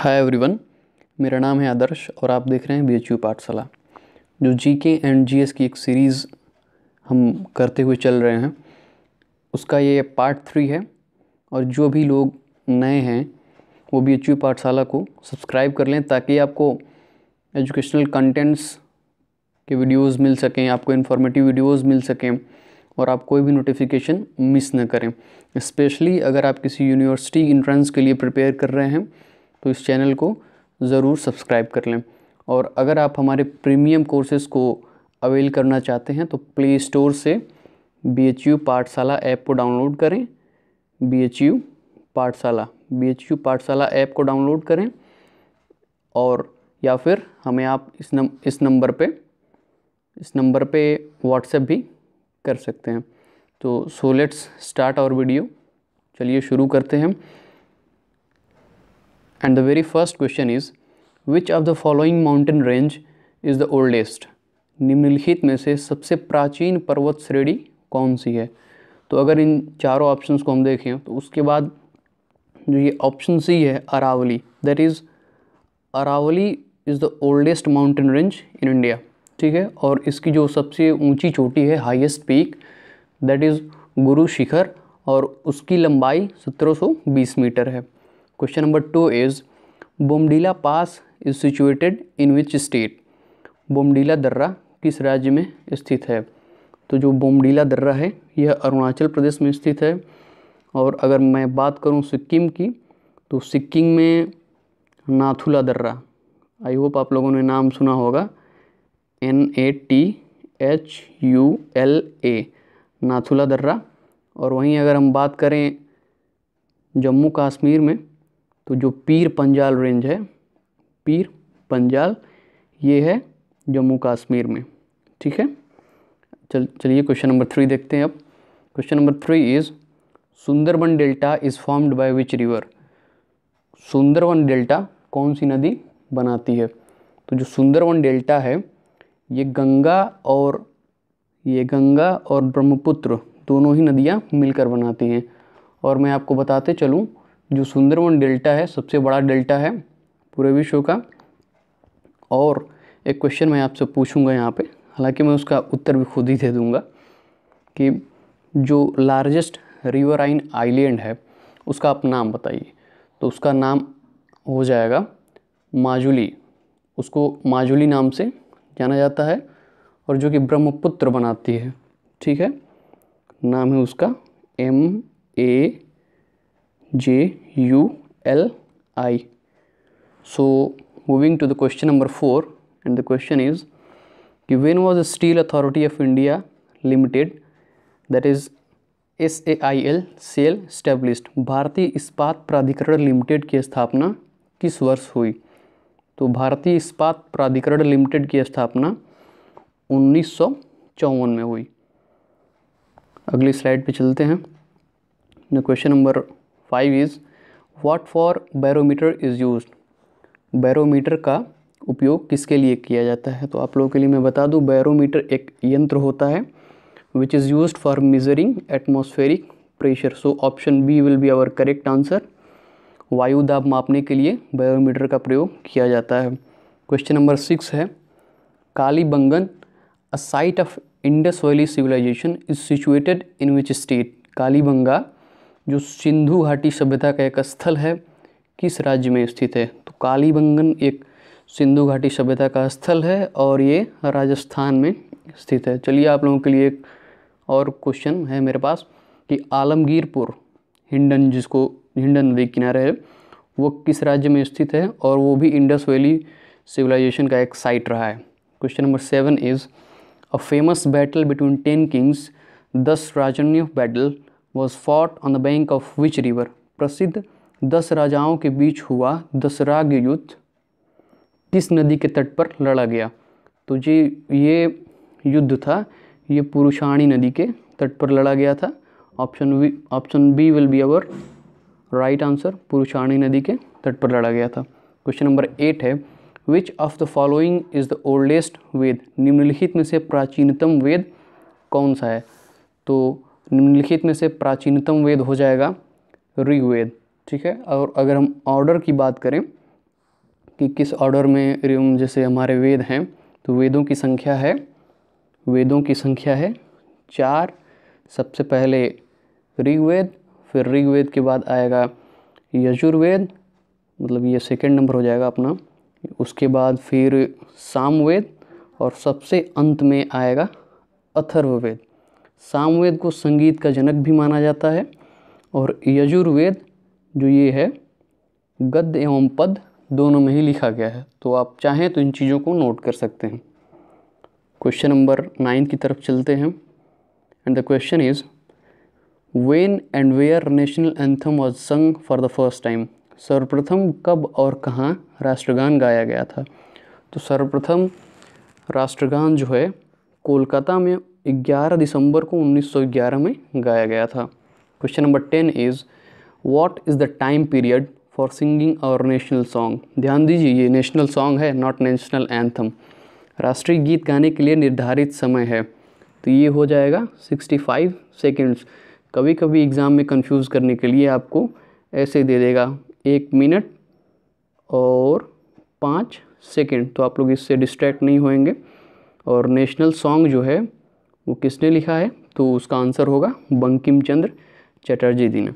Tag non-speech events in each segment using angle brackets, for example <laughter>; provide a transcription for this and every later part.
Hi everyone मेरा नाम है आदर्श और आप देख रहे हैं बी एच यू पाठशाला जो जी के एंड जी एस की एक सीरीज़ हम करते हुए चल रहे हैं उसका ये पार्ट थ्री है और जो भी लोग नए हैं वो बी एच यू पाठशाला को सब्सक्राइब कर लें ताकि आपको एजुकेशनल कंटेंट्स के वीडियोस मिल सकें आपको इन्फॉर्मेटिव वीडियोस मिल सकें और आप कोई भी नोटिफिकेशन मिस ना करें स्पेशली अगर आप किसी यूनिवर्सिटी इंट्रेंस के लिए प्रिपेयर कर रहे हैं तो इस चैनल को ज़रूर सब्सक्राइब कर लें और अगर आप हमारे प्रीमियम कोर्सेज़ को अवेल करना चाहते हैं तो प्ले स्टोर से B H U Pathshala app को डाउनलोड करें B H U Pathshala B H U Pathshala app को डाउनलोड करें और या फिर हमें आप इस नम इस नंबर पे इस नंबर पे व्हाट्सएप भी कर सकते हैं तो सो लेट्स स्टार्ट और वीडियो चलिए शुरू करते हैं And the very first question is which of the following mountain range is the oldest? निम्नलिखित में से सबसे प्राचीन पर्वत श्रेणी कौन सी है तो अगर इन चारों ऑप्शंस को हम देखें तो उसके बाद जो ये ऑप्शन सी है Aravalli that is Aravalli is the oldest mountain range in India ठीक है और इसकी जो सबसे ऊंची चोटी है हाईएस्ट पीक दैट इज़ गुरु शिखर और उसकी लंबाई 1720 मीटर है question number two is Bomdila pass is situated in which state Bomdila दर्रा किस राज्य में स्थित है तो जो बोमडीला दर्रा है यह अरुणाचल प्रदेश में स्थित है और अगर मैं बात करूं सिक्किम की तो सिक्किम में नाथुला दर्रा आई होप आप लोगों ने नाम सुना होगा N A T H U L A Nathula दर्रा और वहीं अगर हम बात करें जम्मू कश्मीर में तो जो पीर पंजाल रेंज है पीर पंजाल ये है जम्मू कश्मीर में ठीक है चल चलिए क्वेश्चन नंबर थ्री देखते हैं अब question number three is Sundarban delta is formed by which river Sundarvan delta कौन सी नदी बनाती है तो जो सुंदरवन डेल्टा है ये गंगा और ये गंगा और ब्रह्मपुत्र दोनों ही नदियाँ मिलकर बनाती हैं और मैं आपको बताते चलूँ जो सुंदरवन डेल्टा है सबसे बड़ा डेल्टा है पूरे विश्व का और एक क्वेश्चन मैं आपसे पूछूंगा यहाँ पे हालांकि मैं उसका उत्तर भी खुद ही दे दूँगा कि जो लार्जेस्ट रिवराइन आइलैंड है उसका आप नाम बताइए तो उसका नाम हो जाएगा माजुली उसको माजुली नाम से जाना जाता है और जो कि ब्रह्मपुत्र बनाती है ठीक है नाम है उसका M A J U L I so So to the question number four and the question is कि when was the Steel Authority of India Limited that is S A I L SAIL established भारतीय इस्पात प्राधिकरण limited की स्थापना किस वर्ष हुई तो भारतीय इस्पात प्राधिकरण लिमिटेड की स्थापना उन्नीस सौ चौवन में हुई अगली स्लाइड पे चलते हैं question number five is what for barometer is use barometer का उपयोग किसके लिए किया जाता है तो आप लोगों के लिए मैं बता दूं बैरोमीटर एक यंत्र होता है which is use for measuring atmospheric pressure so option B will be our correct answer वायु दाब मापने के लिए बैरोमीटर का प्रयोग किया जाता है क्वेश्चन नंबर सिक्स है Kalibangan a site of Indus Valley civilisation is situated in which state Kalibanga जो सिंधु घाटी सभ्यता का एक स्थल है किस राज्य में स्थित है तो कालीबंगन एक सिंधु घाटी सभ्यता का स्थल है और ये राजस्थान में स्थित है चलिए आप लोगों के लिए एक और क्वेश्चन है मेरे पास कि आलमगीरपुर हिंडन जिसको हिंडन नदी किनारे है वो किस राज्य में स्थित है और वो भी इंडस वैली सिविलाइजेशन का एक साइट रहा है question number seven is a famous battle between ten kings दस राजन्य battle was fought on the bank of which river प्रसिद्ध दस राजाओं के बीच हुआ दसराग युद्ध किस नदी के तट पर लड़ा गया तो जी ये युद्ध था ये पुरुषाणी नदी के तट पर लड़ा गया था option V option B will be our right answer Parushni नदी के तट पर लड़ा गया था क्वेश्चन नंबर एट है which of the following is the oldest Veda निम्नलिखित में से प्राचीनतम वेद कौन सा है तो निम्नलिखित में से प्राचीनतम वेद हो जाएगा ऋग्वेद ठीक है और अगर हम ऑर्डर की बात करें कि किस ऑर्डर में जैसे हमारे वेद हैं तो वेदों की संख्या है वेदों की संख्या है चार सबसे पहले ऋग्वेद फिर ऋग्वेद के बाद आएगा यजुर्वेद मतलब ये सेकेंड नंबर हो जाएगा अपना उसके बाद फिर सामवेद और सबसे अंत में आएगा अथर्ववेद सामवेद को संगीत का जनक भी माना जाता है और यजुर्वेद जो ये है गद्य एवं पद दोनों में ही लिखा गया है तो आप चाहें तो इन चीज़ों को नोट कर सकते हैं क्वेश्चन नंबर नाइन की तरफ चलते हैं and the question is when and where national anthem was sung for the first time सर्वप्रथम कब और कहाँ राष्ट्रगान गाया गया था तो सर्वप्रथम राष्ट्रगान जो है कोलकाता में 11 दिसंबर को 1911 में गाया गया था question number ten is what is the time period for singing our national song ध्यान दीजिए ये नेशनल सॉन्ग है नॉट नेशनल एंथम राष्ट्रीय गीत गाने के लिए निर्धारित समय है तो ये हो जाएगा 65 सेकेंड्स कभी कभी एग्ज़ाम में कंफ्यूज करने के लिए आपको ऐसे दे देगा एक मिनट और पाँच सेकेंड तो आप लोग इससे डिस्ट्रैक्ट नहीं होंगे और नेशनल सॉन्ग जो है वो किसने लिखा है तो उसका आंसर होगा बंकिम चंद्र चटर्जी जी ने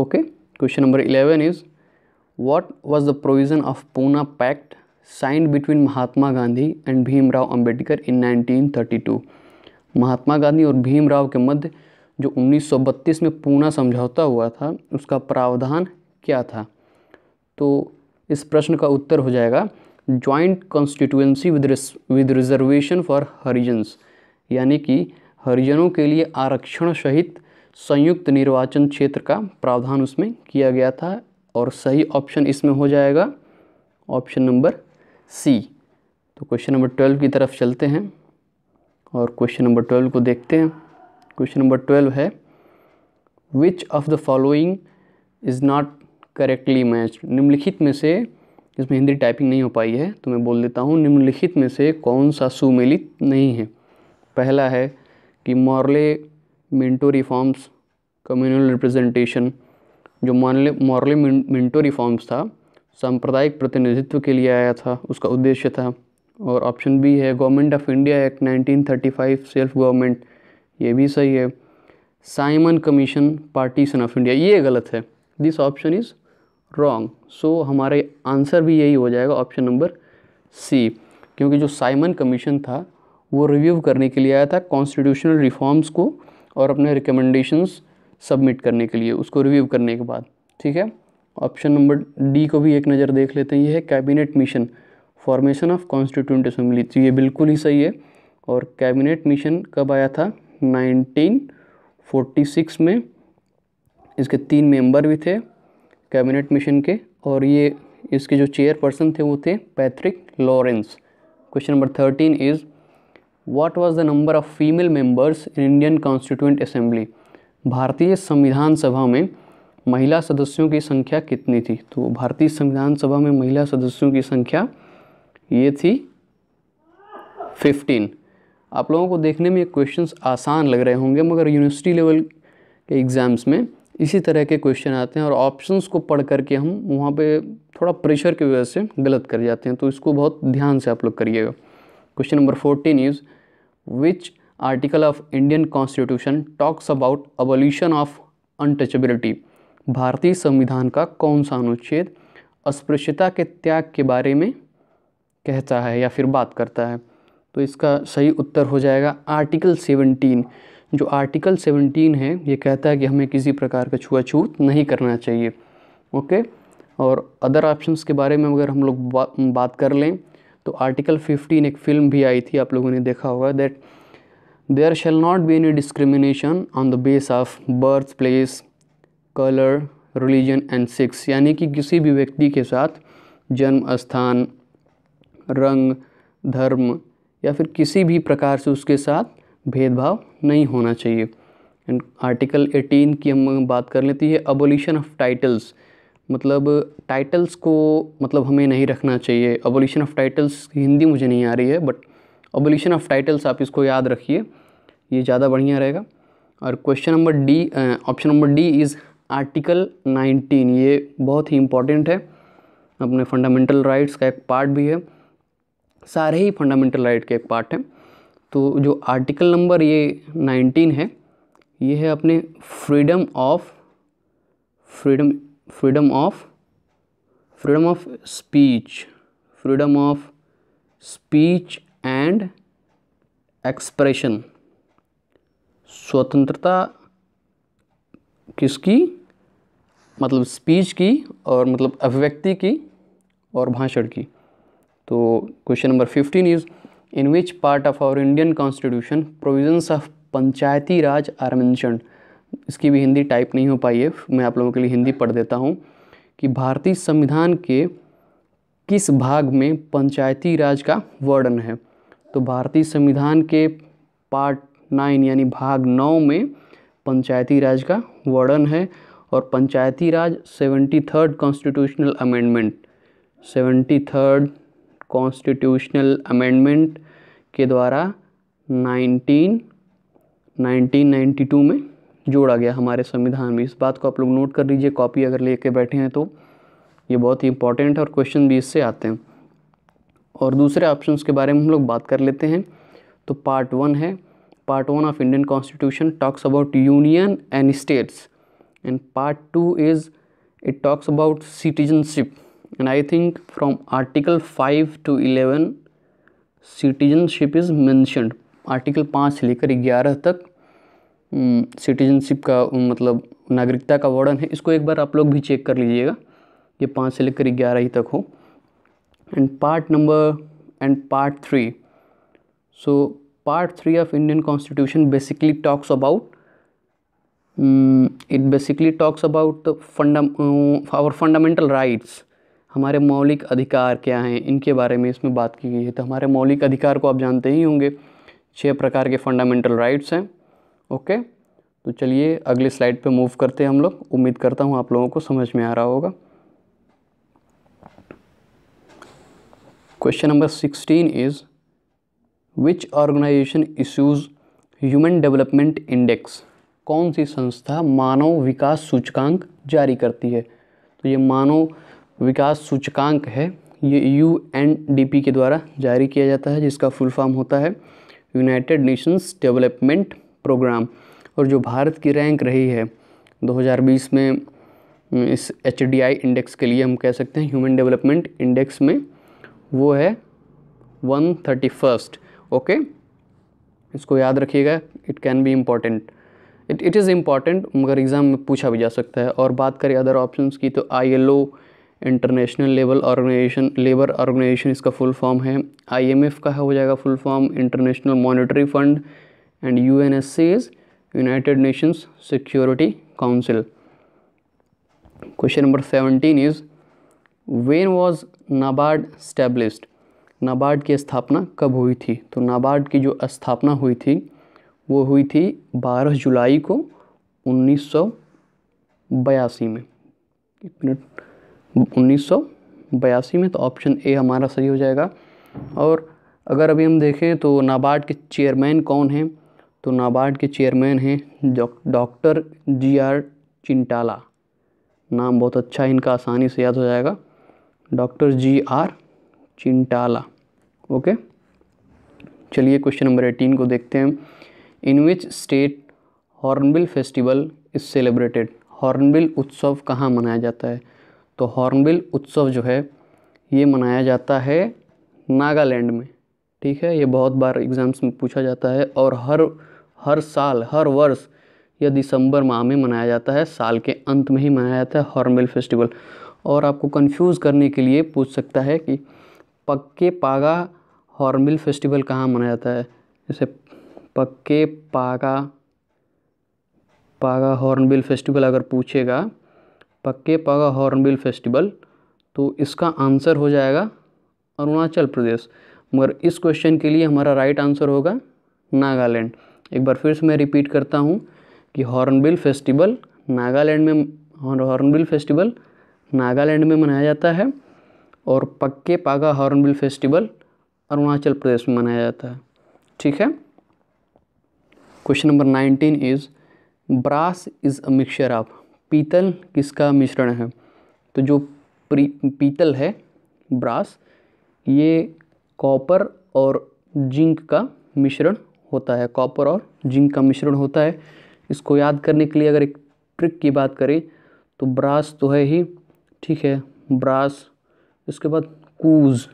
okay question number eleven is what was the provision of Poona pact signed between Mahatma Gandhi and Bhimrao Ambedkar in 1932 Mahatma Gandhi और भीमराव के मध्य जो 1932 में पूना समझौता हुआ था उसका प्रावधान क्या था तो इस प्रश्न का उत्तर हो जाएगा joint constituency with with reservation for Harijans यानी कि हरिजनों के लिए आरक्षण सहित संयुक्त निर्वाचन क्षेत्र का प्रावधान उसमें किया गया था और सही ऑप्शन इसमें हो जाएगा ऑप्शन नंबर सी तो क्वेश्चन नंबर ट्वेल्व की तरफ चलते हैं और क्वेश्चन नंबर ट्वेल्व को देखते हैं question number twelve is which of the following is not correctly match निम्नलिखित में से इसमें हिंदी टाइपिंग नहीं हो पाई है तो मैं बोल देता हूँ निम्नलिखित में से कौन सा सुमेलित नहीं है पहला है कि Morley Minto reforms communal representation जो मॉरले मॉरले मिंटो रिफॉर्म्स था सांप्रदायिक प्रतिनिधित्व के लिए आया था उसका उद्देश्य था और ऑप्शन बी है Government of India Act 1935 self government ये भी सही है Simon Commission Partition of India ये गलत है this option is wrong so हमारे आंसर भी यही हो जाएगा ऑप्शन नंबर सी क्योंकि जो साइमन कमीशन था वो रिव्यू करने के लिए आया था कॉन्स्टिट्यूशनल रिफॉर्म्स को और अपने रिकमेंडेशंस सबमिट करने के लिए उसको रिव्यू करने के बाद ठीक है ऑप्शन नंबर डी को भी एक नज़र देख लेते हैं ये है cabinet mission formation of constituent assembly तो ये बिल्कुल ही सही है और कैबिनेट मिशन कब आया था 1946 में इसके तीन मेंबर भी थे कैबिनेट मिशन के और ये इसके जो चेयर पर्सन थे वो थे Pethick Lawrence question number thirteen is what was the number of female members in Indian constituent assembly भारतीय संविधान सभा में महिला सदस्यों की संख्या कितनी थी तो भारतीय संविधान सभा में महिला सदस्यों की संख्या ये थी फिफ्टीन आप लोगों को देखने में क्वेश्चंस आसान लग रहे होंगे मगर यूनिवर्सिटी लेवल के एग्ज़ाम्स में इसी तरह के क्वेश्चन आते हैं और ऑप्शंस को पढ़ करके हम वहाँ पे थोड़ा प्रेशर की वजह से गलत कर जाते हैं तो इसको बहुत ध्यान से आप लोग करिएगा question number fourteen is which article of Indian constitution talks about abolition of untouchability भारतीय संविधान का कौन सा अनुच्छेद अस्पृश्यता के त्याग के बारे में कहता है या फिर बात करता है तो इसका सही उत्तर हो जाएगा आर्टिकल 17 जो आर्टिकल 17 है ये कहता है कि हमें किसी प्रकार का छुआछूत नहीं करना चाहिए ओके और अदर ऑप्शंस के बारे में अगर हम लोग बा, बात कर लें तो आर्टिकल 15 एक फ़िल्म भी आई थी आप लोगों ने देखा होगा that there shall not be any discrimination on the base of birth place colour religion and sex यानी कि किसी भी व्यक्ति के साथ जन्म स्थान रंग धर्म या फिर किसी भी प्रकार से उसके साथ भेदभाव नहीं होना चाहिए एंड आर्टिकल 18 की हम बात कर लेती है अबोलिशन ऑफ टाइटल्स मतलब टाइटल्स को मतलब हमें नहीं रखना चाहिए अबोल्यूशन ऑफ टाइटल्स की हिंदी मुझे नहीं आ रही है बट अबोल्यूशन ऑफ टाइटल्स आप इसको याद रखिए ये ज़्यादा बढ़िया रहेगा और question number D option number D is article 19 ये बहुत ही इम्पॉर्टेंट है अपने फंडामेंटल राइट्स का एक पार्ट भी है सारे ही फंडामेंटल राइट के एक पार्ट हैं तो जो आर्टिकल नंबर ये 19 है ये है अपने freedom of freedom freedom of freedom of speech freedom of speech and expression स्वतंत्रता किसकी मतलब स्पीच की और मतलब अभिव्यक्ति की और भाषण की तो question number fifteen is in which part of our Indian constitution provisions of panchayati raj are mentioned इसकी भी हिंदी टाइप नहीं हो पाई है मैं आप लोगों के लिए हिंदी पढ़ देता हूँ कि भारतीय संविधान के किस भाग में पंचायती राज का वर्णन है तो भारतीय संविधान के पार्ट नाइन यानी भाग नौ में पंचायती राज का वर्णन है और panchayati raj seventy third constitutional amendment seventy third constitutional amendment के द्वारा नाइनटीन 1992 में जोड़ा गया हमारे संविधान में इस बात को आप लोग नोट कर लीजिए कॉपी अगर लेके बैठे हैं तो ये बहुत ही इंपॉर्टेंट है और क्वेश्चन भी इससे आते हैं और दूसरे ऑप्शन के बारे में हम लोग बात कर लेते हैं तो पार्ट वन है part one of Indian constitution talks about union and states and part two is it talks about citizenship and I think from article five to eleven citizenship is mentioned article पाँच से लेकर ग्यारह तक citizenship हम्म, का मतलब नागरिकता का वर्णन है इसको एक बार आप लोग भी चेक कर लीजिएगा ये पाँच से लेकर ग्यारह ही तक हो and part number and part three so part three of Indian constitution basically talks about it basically talks about funda our fundamental rights हमारे मौलिक अधिकार क्या हैं इनके बारे में इसमें बात की गई है तो हमारे मौलिक अधिकार को आप जानते ही होंगे छः प्रकार के फंडामेंटल राइट्स हैं ओके तो चलिए अगले स्लाइड पे मूव करते हैं हम लोग उम्मीद करता हूँ आप लोगों को समझ में आ रहा होगा question number sixteen is which organisation issues human development index कौन सी संस्था मानव विकास सूचकांक जारी करती है तो ये मानव विकास सूचकांक है ये यू एन डी पी के द्वारा जारी किया जाता है जिसका फुल फॉर्म होता है यूनाइटेड नेशंस डेवलपमेंट प्रोग्राम और जो भारत की रैंक रही है 2020 में इस एच इंडेक्स के लिए हम कह सकते हैं ह्यूमन डेवलपमेंट इंडेक्स में वो है वन थर्टी फर्स्ट ओके इसको याद रखिएगा it can be important it it is important मगर एग्ज़ाम में पूछा भी जा सकता है और बात करें अदर ऑप्शन की तो I international level organisation labour organisation इसका फुल फॉर्म है आईएमएफ का हो जाएगा full form international monetary fund and UNSC is United Nations Security Council. Question number 17 is when was NABARD established NABARD की स्थापना कब हुई थी तो नाबार्ड की जो स्थापना हुई थी वो हुई थी 12 जुलाई को 1982 में एक मिनट बयासी में तो ऑप्शन ए हमारा सही हो जाएगा और अगर अभी हम देखें तो नाबार्ड के चेयरमैन कौन हैं तो नाबार्ड के चेयरमैन हैं डॉक्टर जी आर चिंटाला नाम बहुत अच्छा है इनका आसानी से याद हो जाएगा doctor G R Chintala okay चलिए क्वेश्चन नंबर एटीन को देखते हैं in which state hornbill festival is celebrated hornbill उत्सव कहाँ मनाया जाता है तो हॉर्नबिल उत्सव जो है ये मनाया जाता है नागालैंड में ठीक है ये बहुत बार एग्ज़ाम्स में पूछा जाता है और हर हर साल हर वर्ष यह दिसंबर माह में मनाया जाता है साल के अंत में ही मनाया जाता है हॉर्नबिल फेस्टिवल और आपको कंफ्यूज करने के लिए पूछ सकता है कि पक्के पागा हॉर्नबिल फेस्टिवल कहाँ मनाया जाता है जैसे पक्के पागा पागा हॉर्नबिल फेस्टिवल अगर पूछेगा पक्के पागा हॉर्नबिल फेस्टिवल तो इसका आंसर हो जाएगा अरुणाचल प्रदेश मगर इस क्वेश्चन के लिए हमारा राइट आंसर होगा नागालैंड एक बार फिर से मैं रिपीट करता हूँ कि हॉर्नबिल फेस्टिवल नागालैंड में हॉर्नबिल फेस्टिवल नागालैंड में मनाया जाता है और पक्के पागा हॉर्नबिल फेस्टिवल अरुणाचल प्रदेश में मनाया जाता है ठीक है question number nineteen is brass is a mixture of पीतल किसका मिश्रण है तो जो पीतल है ब्रास ये कॉपर और जिंक का मिश्रण होता है कॉपर और जिंक का मिश्रण होता है इसको याद करने के लिए अगर एक ट्रिक की बात करें तो ब्रास तो है ही ठीक है ब्रास इसके बाद कूज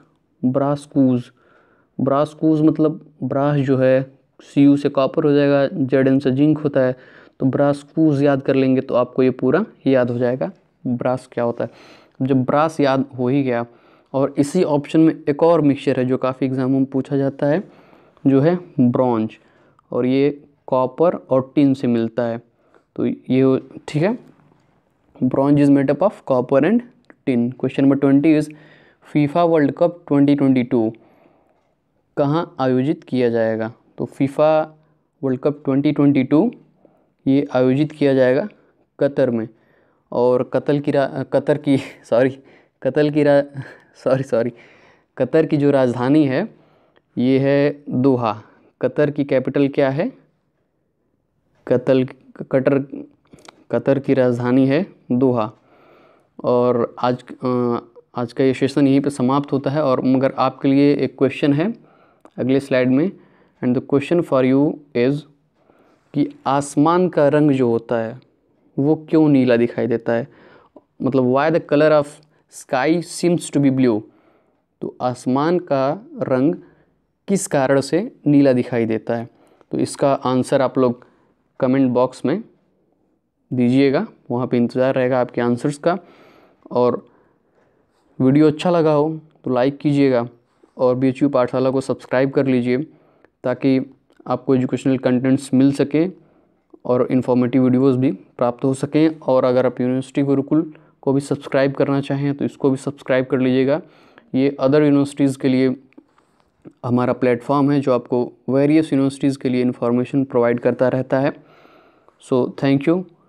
ब्रास कूज ब्रास कूज मतलब ब्रास जो है सी यू से कॉपर हो जाएगा जेड एन से जिंक होता है तो ब्रास कूज याद कर लेंगे तो आपको ये पूरा याद हो जाएगा ब्रास क्या होता है जब ब्रास याद हो ही गया और इसी ऑप्शन में एक और मिक्सचर है जो काफ़ी एग्ज़ामों में पूछा जाता है जो है ब्रॉन्ज और ये कॉपर और टिन से मिलता है तो ये ठीक है bronze is made up of copper and tin question number twenty is FIFA World Cup twenty twenty two कहाँ आयोजित किया जाएगा तो FIFA World Cup twenty twenty two ये आयोजित किया जाएगा कतर में और कतल की रा कतर की सॉरी <laughs> कतल की रा सॉरी <laughs> सॉरी कतर की जो राजधानी है ये है दोहा कतर की कैपिटल क्या है कतल कटर कतर की राजधानी है दोहा और आज आज का ये सेशन यहीं पे समाप्त होता है और मगर आपके लिए एक क्वेश्चन है अगले स्लाइड में and the question for you is कि आसमान का रंग जो होता है वो क्यों नीला दिखाई देता है मतलब why the colour of sky seems to be blue तो आसमान का रंग किस कारण से नीला दिखाई देता है तो इसका आंसर आप लोग कमेंट बॉक्स में दीजिएगा वहाँ पे इंतज़ार रहेगा आपके आंसर्स का और वीडियो अच्छा लगा हो तो लाइक कीजिएगा और बी एच यू पाठशाला को सब्सक्राइब कर लीजिए ताकि आपको एजुकेशनल कंटेंट्स मिल सकें और इन्फॉर्मेटिव वीडियोस भी प्राप्त हो सकें और अगर आप यूनिवर्सिटी गुरुकुल को भी सब्सक्राइब करना चाहें तो इसको भी सब्सक्राइब कर लीजिएगा ये अदर यूनिवर्सिटीज़ के लिए हमारा प्लेटफॉर्म है जो आपको वेरियस यूनिवर्सिटीज़ के लिए इन्फॉर्मेशन प्रोवाइड करता रहता है सो थैंक यू